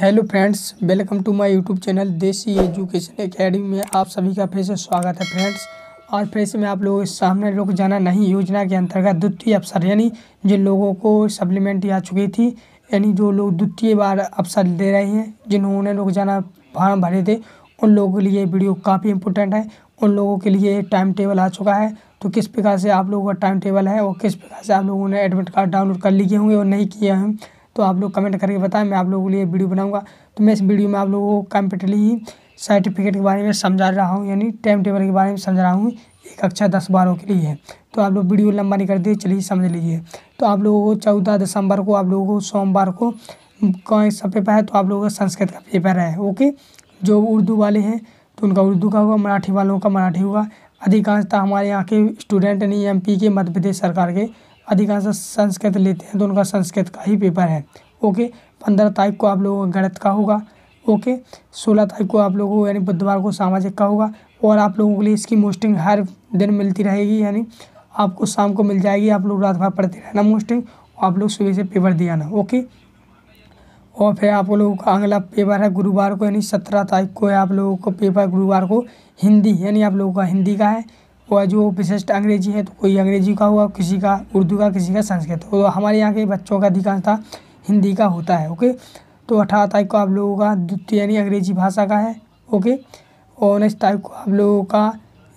hello friends welcome to my YouTube channel Desi education academy में आप सभी का फिर से स्वागत है फ्रेंड्स और फिर से मैं आप लोगों के सामने रुक जाना नहीं योजना के अंतर्गत द्वितीय अवसर यानी जिन लोगों को सप्लीमेंट आ चुकी थी यानी जो लोग द्वितीय बार अवसर दे रहे हैं जिन्होंने रुक जाना फार्म भरे थे उन लोगों के लिए वीडियो काफ़ी इंपॉर्टेंट है उन लोगों के लिए टाइम टेबल आ चुका है तो किस प्रकार से आप लोगों का टाइम टेबल है और किस प्रकार से आप लोगों ने एडमिट कार्ड डाउनलोड कर लिए होंगे और नहीं किए हैं तो आप लोग कमेंट करके बताएं मैं आप लोगों के लिए वीडियो बनाऊंगा तो मैं इस वीडियो में आप लोगों को कम्पिटली सर्टिफिकेट के बारे में समझा रहा हूँ यानी टाइम टेबल के बारे में समझा रहा हूँ एक कक्षा दस बारह के लिए तो आप लोग वीडियो लंबा नहीं करते चलिए समझ लीजिए तो आप लोगों को चौदह दिसंबर को आप लोगों को सोमवार को कौन सा पेपर है तो आप लोगों का संस्कृत का पेपर है ओके जो उर्दू वाले हैं तो उनका उर्दू का होगा मराठी वालों का मराठी होगा अधिकांशतः हमारे यहाँ के स्टूडेंट नहीं एमपी के मध्य प्रदेश सरकार के अधिकांश संस्कृत लेते हैं तो उनका संस्कृत का ही पेपर है ओके पंद्रह तारीख को आप लोगों का गणित का होगा ओके सोलह तारीख को आप लोगों को यानी बुधवार को सामाजिक का होगा और आप लोगों के लिए इसकी मोस्टिंग हर दिन मिलती रहेगी यानी आपको शाम को मिल जाएगी आप लोग रात भर पढ़ते रहना मोस्टिंग और आप लोग सुबह से पेपर दिया ना ओके और फिर आप लोगों का अगला पेपर है गुरुवार को यानी सत्रह तारीख को है आप लोगों को पेपर गुरुवार को हिंदी यानी आप लोगों का हिंदी का है कोई जो विशिष्ट अंग्रेजी है तो कोई अंग्रेजी का हुआ किसी का उर्दू का किसी का संस्कृत और तो हमारे यहाँ के बच्चों का अधिकांशता हिंदी का होता है ओके तो अठारह तारीख को आप लोगों का द्वितीय यानी अंग्रेजी भाषा का है ओके और उन्नीस तारीख को आप लोगों का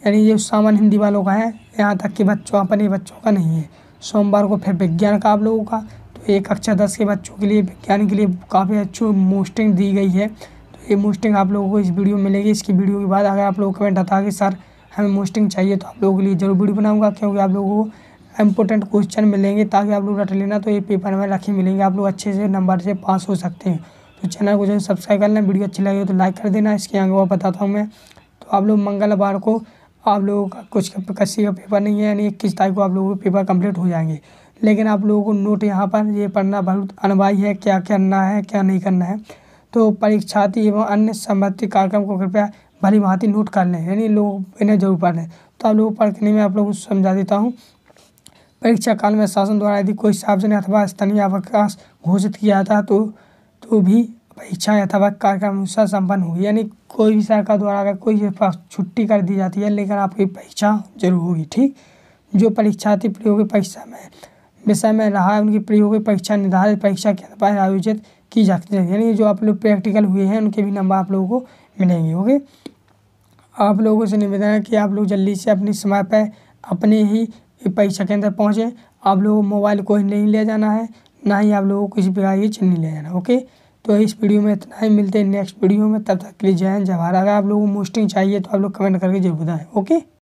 यानी ये सामान्य हिंदी वालों का है यहाँ तक कि बच्चों अपने बच्चों का नहीं है सोमवार को फिर विज्ञान का आप लोगों का तो एक कक्षा दस के बच्चों के लिए विज्ञान के लिए काफ़ी अच्छी मोस्टिंग दी गई है तो ये मोस्टिंग आप लोगों को इस वीडियो में मिलेगी इसकी वीडियो के बाद अगर आप लोग कमेंट आता है कि सर हमें मोस्टिंग चाहिए तो आप लोगों के लिए जरूर वीडियो बनाऊंगा क्योंकि आप लोगों को इंपॉर्टेंट क्वेश्चन मिलेंगे ताकि आप लोग रट लेना तो ये पेपर में रखे मिलेंगे आप लोग अच्छे से नंबर से पास हो सकते हैं तो चैनल को जो सब्सक्राइब लेना वीडियो अच्छी लगी हो तो लाइक कर देना इसके आगे और बताता हूँ मैं तो आप लोग मंगलवार को आप लोगों का कुछ किसी का पेपर नहीं है यानी इक्कीस तारीख को आप लोगों के पेपर कम्प्लीट हो जाएंगे लेकिन आप लोगों को नोट यहाँ पर ये पढ़ना बहुत अनवाई है क्या करना है क्या नहीं करना है तो परीक्षार्थी एवं अन्य संबंधित कार्यक्रम को कृपया भारी भांति नोट कर लें यानी लोग इन्हें जरूर पढ़ लें तो आप लोगों को पढ़ने में आप लोगों को समझा देता हूँ परीक्षा काल में शासन द्वारा यदि कोई सार्वजनिक अथवा स्थानीय अवकाश घोषित किया जाता तो तो भी परीक्षा अथवा कार्यक्रम अनुसार संपन्न हुई यानी कोई भी सरकार द्वारा अगर कोई छुट्टी कर दी जाती है लेकिन आपकी परीक्षा जरूर होगी ठीक जो परीक्षार्थी प्रयोगी परीक्षा में विषय में रहा है उनकी प्रयोग परीक्षा निर्धारित परीक्षा के अनुसार आयोजित की जाती है यानी जो आप लोग प्रैक्टिकल हुए हैं उनके भी नंबर आप लोगों को मिलेंगे ओके आप लोगों से निवेदन है कि आप लोग जल्दी से अपनी समय पर अपने ही परीक्षा केंद्र पहुँचें आप लोगों को मोबाइल को नहीं ले जाना है ना ही आप लोगों को किसी प्रकार की चिन्ह नहीं ले जाना ओके तो इस वीडियो में इतना ही मिलते हैं नेक्स्ट वीडियो में तब तक के लिए जय हिंद जवाहर अगर आप लोगों को मोस्टिंग चाहिए तो आप लोग कमेंट करके जरूर बताएं ओके